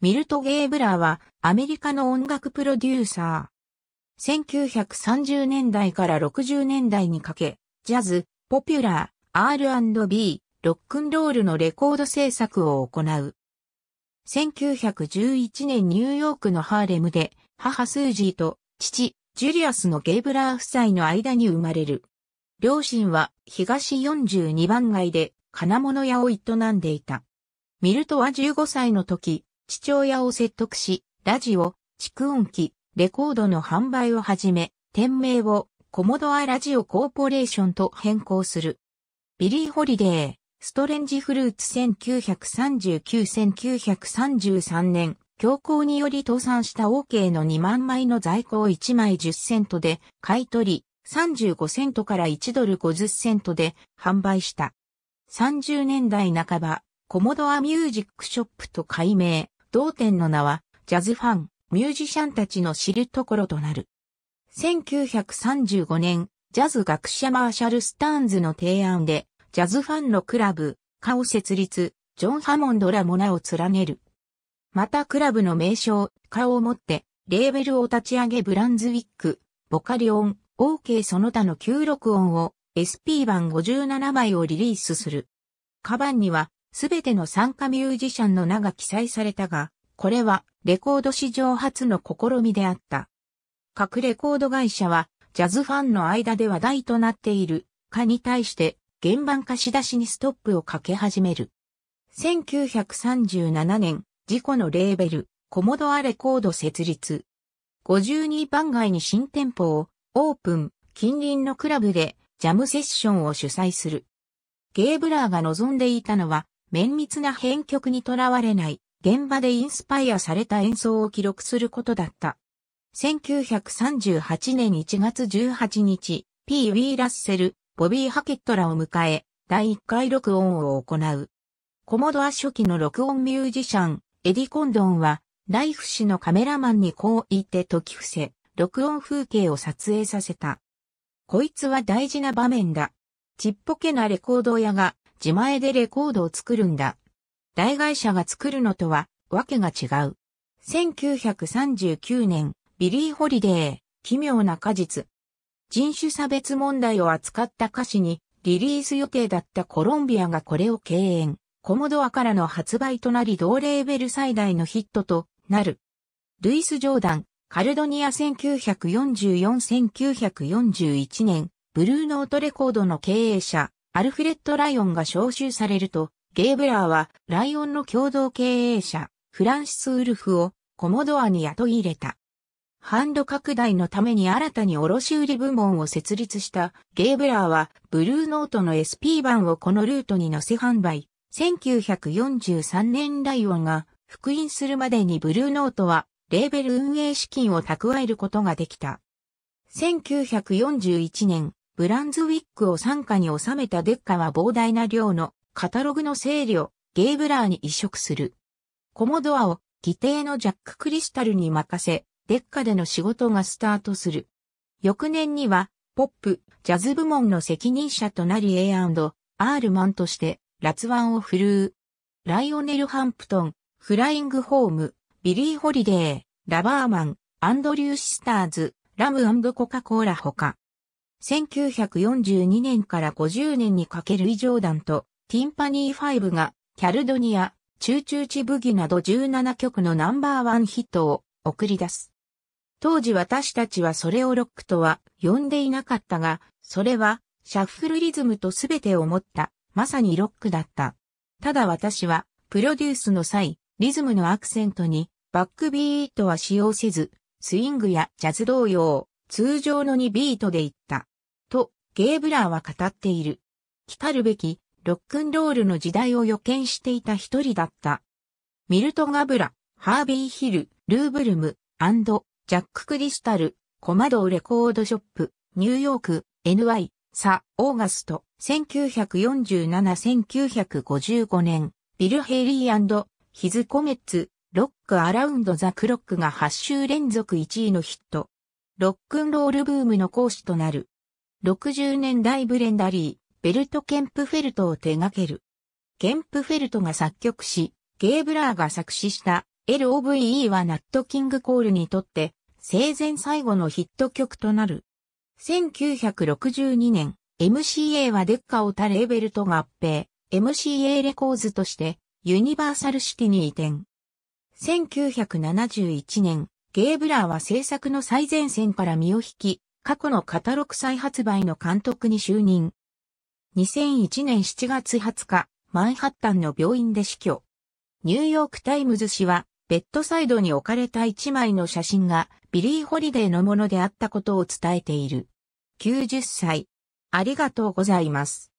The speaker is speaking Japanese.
ミルト・ゲーブラーはアメリカの音楽プロデューサー。1930年代から60年代にかけ、ジャズ、ポピュラー、R&B、ロックンロールのレコード制作を行う。1911年ニューヨークのハーレムで母スージーと父ジュリアスのゲイブラー夫妻の間に生まれる。両親は東42番街で金物屋を営んでいた。ミルトは15歳の時、父親を説得し、ラジオ、蓄音機、レコードの販売を始め、店名をコモドアラジオコーポレーションと変更する。ビリー・ホリデー、ストレンジフルーツ1939-1933年、強行により倒産した OK の2万枚の在庫を1枚10セントで買い取り、35セントから1ドル50セントで販売した。30年代半ば、コモドアミュージックショップと改名、同店の名は、ジャズファン、ミュージシャンたちの知るところとなる。1935年、ジャズ学者マーシャル・スターンズの提案で、ジャズファンのクラブ、カオ設立、ジョン・ハモンドらも名を連ねる。またクラブの名称、カをもって、レーベルを立ち上げブランズウィック、ボカリオン、オーケーその他の9録音を SP 版57枚をリリースする。カバンにはすべての参加ミュージシャンの名が記載されたが、これはレコード史上初の試みであった。各レコード会社は、ジャズファンの間で話題となっている、かに対して、原版貸し出しにストップをかけ始める。1937年、事故のレーベル、コモドアレコード設立。52番街に新店舗をオープン、近隣のクラブでジャムセッションを主催する。ゲイブラーが望んでいたのは綿密な編曲にとらわれない、現場でインスパイアされた演奏を記録することだった。1938年1月18日、P. ウィー・ラッセル、ボビー・ハケットらを迎え、第1回録音を行う。コモドア初期の録音ミュージシャン、エディ・コンドンは、ライフ氏のカメラマンにこう言って解き伏せ、録音風景を撮影させた。こいつは大事な場面だ。ちっぽけなレコード屋が自前でレコードを作るんだ。大会社が作るのとは、わけが違う。1939年、ビリー・ホリデー、奇妙な果実。人種差別問題を扱った歌詞に、リリース予定だったコロンビアがこれを敬遠。コモドアからの発売となり同レーベル最大のヒットとなる。ルイス・ジョーダン、カルドニア1944-1941年、ブルーノートレコードの経営者、アルフレッド・ライオンが招集されると、ゲーブラーはライオンの共同経営者、フランシス・ウルフをコモドアに雇い入れた。販路拡大のために新たに卸売部門を設立したゲーブラーはブルーノートの SP 版をこのルートに乗せ販売。1943年ライオンが復員するまでにブルーノートはレーベル運営資金を蓄えることができた。1941年、ブランズウィックを傘下に収めたデッカは膨大な量のカタログの整理をゲイブラーに移植する。コモドアを規定のジャック・クリスタルに任せ、デッカでの仕事がスタートする。翌年には、ポップ、ジャズ部門の責任者となり A&R マンとして、ラツワンを振るう。ライオネル・ハンプトン、フライング・ホーム、ビリー・ホリデー、ラバーマン、アンドリュー・シスターズ、ラムコカ・コーラほか。1942年から50年にかけるイジョーダンとティンパニー5がキャルドニア、チチューューチブギなど17曲のナンバーワンヒットを送り出す。当時私たちはそれをロックとは呼んでいなかったが、それはシャッフルリズムとすべてを持った、まさにロックだった。ただ私はプロデュースの際、リズムのアクセントにバックビートは使用せず、スイングやジャズ同様、通常の2ビートでいった。ゲーブラーは語っている。来るべきロックンロールの時代を予見していた一人だった。ミルト・ガブラ、ハービー・ヒル、ルーブルム、ジャック・クリスタル、コマドーレコードショップ、ニューヨーク、NY、サ・オーガスト、1947-1955年、ビル・ヘイリーヒズ・コメッツ、ロック・アラウンド・ザ・クロックが8週連続1位のヒット。ロックンロールブームの講師となる。60年代ブレンダリー、ベルト・ケンプフェルトを手掛ける。ケンプフェルトが作曲し、ゲーブラーが作詞した LOVE はナット・キング・コールにとって生前最後のヒット曲となる。1962年、MCA はデッカを他レーベルと合併、MCA レコーズとしてユニバーサルシティに移転。1971年、ゲーブラーは制作の最前線から身を引き、過去のカタログ再発売の監督に就任。2001年7月20日、マンハッタンの病院で死去。ニューヨークタイムズ氏は、ベッドサイドに置かれた一枚の写真がビリー・ホリデーのものであったことを伝えている。90歳。ありがとうございます。